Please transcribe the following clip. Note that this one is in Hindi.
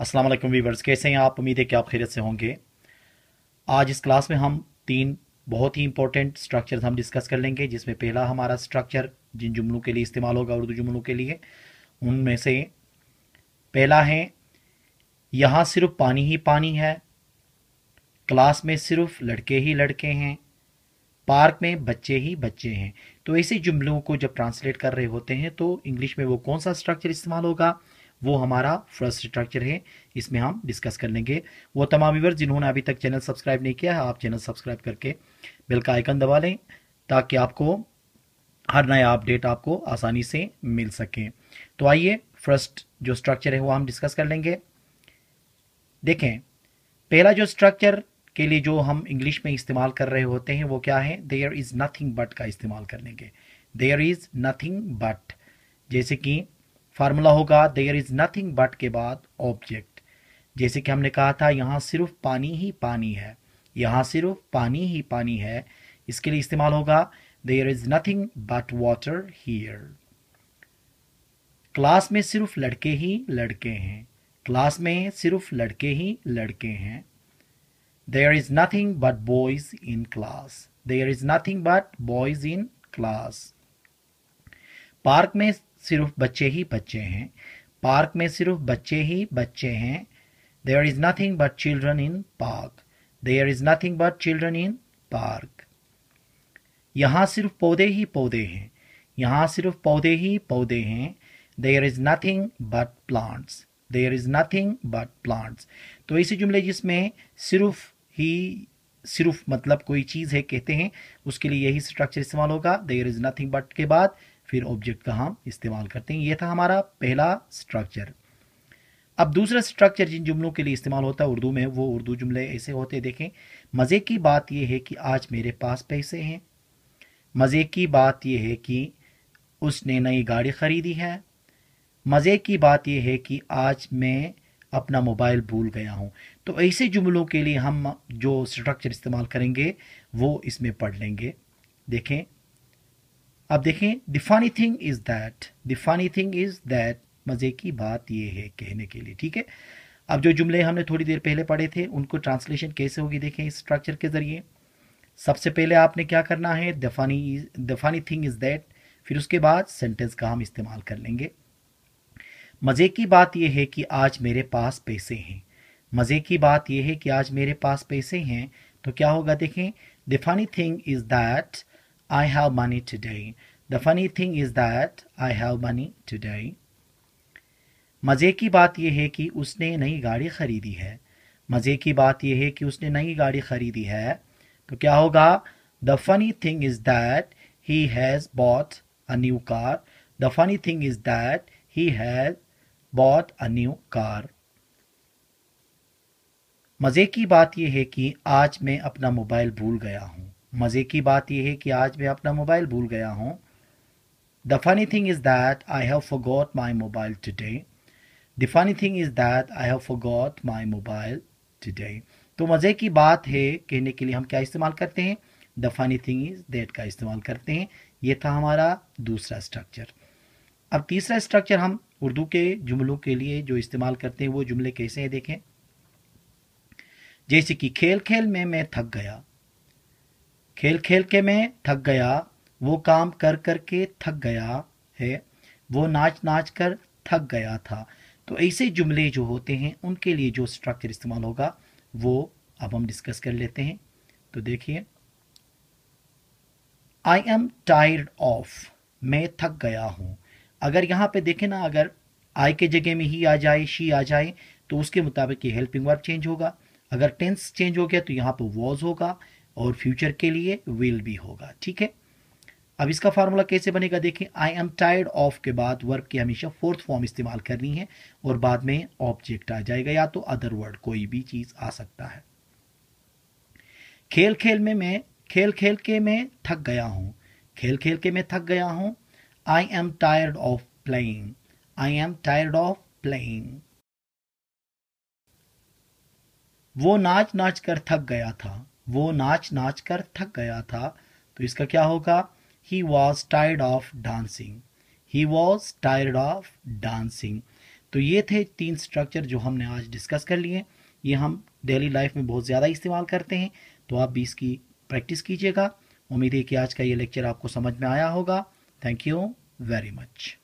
अस्सलाम वालेकुम वीवर्स कैसे हैं आप उम्मीद है कि आप खैरियत से होंगे आज इस क्लास में हम तीन बहुत ही इंपॉर्टेंट स्ट्रक्चर हम डिस्कस कर लेंगे जिसमें पहला हमारा स्ट्रक्चर जिन जुमलों के लिए इस्तेमाल होगा उर्दू जुमलों के लिए उनमें से पहला है यहाँ सिर्फ पानी ही पानी है क्लास में सिर्फ लड़के ही लड़के हैं पार्क में बच्चे ही बच्चे हैं तो ऐसे जुमलों को जब ट्रांसलेट कर रहे होते हैं तो इंग्लिश में वो कौन सा स्ट्रक्चर इस्तेमाल होगा वो हमारा फर्स्ट स्ट्रक्चर है इसमें हम डिस्कस कर लेंगे वो तमाम व्यवर्स जिन्होंने अभी तक चैनल सब्सक्राइब नहीं किया है आप चैनल सब्सक्राइब करके बेल का आइकन दबा लें ताकि आपको हर नया अपडेट आपको आसानी से मिल सके तो आइए फर्स्ट जो स्ट्रक्चर है वो हम डिस्कस कर लेंगे देखें पहला जो स्ट्रक्चर के लिए जो हम इंग्लिश में इस्तेमाल कर रहे होते हैं वो क्या है देयर इज़ नथिंग बट का इस्तेमाल कर लेंगे देयर इज़ नथिंग बट जैसे कि फार्मूला होगा देयर इज नथिंग बट के बाद ऑब्जेक्ट जैसे कि हमने कहा था यहाँ सिर्फ पानी ही पानी है यहाँ सिर्फ पानी ही पानी है इसके लिए इस्तेमाल होगा there is nothing but water here class में सिर्फ लड़के ही लड़के हैं क्लास में सिर्फ लड़के ही लड़के हैं there is nothing but boys in class there is nothing but boys in class park में सिर्फ बच्चे ही बच्चे हैं पार्क में सिर्फ बच्चे ही बच्चे हैं there is nothing but children in park there is nothing but children in park यहाँ सिर्फ पौधे ही पौधे हैं यहाँ सिर्फ पौधे ही पौधे हैं there is nothing but plants there is nothing but plants तो ऐसे जुमले जिसमें सिर्फ ही सिर्फ मतलब कोई चीज़ है कहते हैं उसके लिए यही स्ट्रक्चर इस्तेमाल होगा देयर इज़ नथिंग बट के बाद फिर ऑब्जेक्ट का हम इस्तेमाल करते हैं ये था हमारा पहला स्ट्रक्चर अब दूसरा स्ट्रक्चर जिन जुमलों के लिए इस्तेमाल होता है उर्दू में वो उर्दू जुमले ऐसे होते देखें मज़े की बात यह है कि आज मेरे पास पैसे हैं मज़े की बात यह है कि उसने नई गाड़ी ख़रीदी है मज़े की बात यह है कि आज मैं अपना मोबाइल भूल गया हूँ तो ऐसे जुमलों के लिए हम जो स्ट्रक्चर इस्तेमाल करेंगे वो इसमें पढ़ लेंगे देखें अब देखें the funny thing is that the funny thing is that मज़े की बात ये है कहने के लिए ठीक है अब जो जुमले हमने थोड़ी देर पहले पढ़े थे उनको ट्रांसलेशन कैसे होगी देखें इस स्ट्रक्चर के ज़रिए सबसे पहले आपने क्या करना है the funny the funny the thing is that फिर उसके बाद सेंटेंस का हम इस्तेमाल कर लेंगे मज़े की बात यह है कि आज मेरे पास पैसे हैं मज़े की बात यह है कि आज मेरे पास पैसे हैं तो क्या होगा देखें the funny thing is that I have money today. The funny thing is that I have money today. मज़े की बात यह है कि उसने नई गाड़ी ख़रीदी है मज़े की बात यह है कि उसने नई गाड़ी ख़रीदी है तो क्या होगा the funny thing is that he has bought a new car the funny thing is that he has bought a new car मज़े की बात यह है कि आज मैं अपना मोबाइल भूल गया हूं मज़े की बात यह है कि आज मैं अपना मोबाइल भूल गया हूँ the funny thing is that I have forgot my mobile today the funny thing is that I have forgot my mobile today तो मज़े की बात है कहने के लिए हम क्या इस्तेमाल करते हैं the funny thing is that का इस्तेमाल करते हैं ये था हमारा दूसरा स्ट्रक्चर अब तीसरा स्ट्रक्चर हम उर्दू के जुमलों के लिए जो इस्तेमाल करते हैं वो जुमले कैसे हैं देखें जैसे कि खेल खेल में मैं थक गया खेल खेल के मैं थक गया वो काम कर कर के थक गया है वो नाच नाच कर थक गया था तो ऐसे जुमले जो होते हैं उनके लिए जो स्ट्रक्चर इस्तेमाल होगा वो अब हम डिस्कस कर लेते हैं तो देखिए आई एम टायर्ड ऑफ मैं थक गया हूं अगर यहाँ पे देखें ना अगर आई के जगह में ही आ जाए शी आ जाए तो उसके मुताबिक ये हेल्पिंग वर्ब चेंज होगा अगर टेंस चेंज हो गया तो यहाँ पर वॉज होगा और फ्यूचर के लिए विल भी होगा ठीक है अब इसका फार्मूला कैसे बनेगा देखें आई एम टायर्ड ऑफ के बाद वर्ब की हमेशा फोर्थ फॉर्म इस्तेमाल करनी है और बाद में ऑब्जेक्ट आ जाएगा या तो अदर वर्ड कोई भी चीज़ आ सकता है खेल खेल में मैं खेल खेल के मैं थक गया हूं खेल खेल के मैं थक गया हूं I am tired of playing I am tired of playing वो नाच नाच कर थक गया था वो नाच नाच कर थक गया था तो इसका क्या होगा he was tired of dancing he was tired of dancing तो ये थे तीन स्ट्रक्चर जो हमने आज डिस्कस कर लिए ये हम डेली लाइफ में बहुत ज़्यादा इस्तेमाल करते हैं तो आप भी इसकी प्रैक्टिस कीजिएगा उम्मीद है कि आज का ये लेक्चर आपको समझ में आया होगा थैंक यू वेरी मच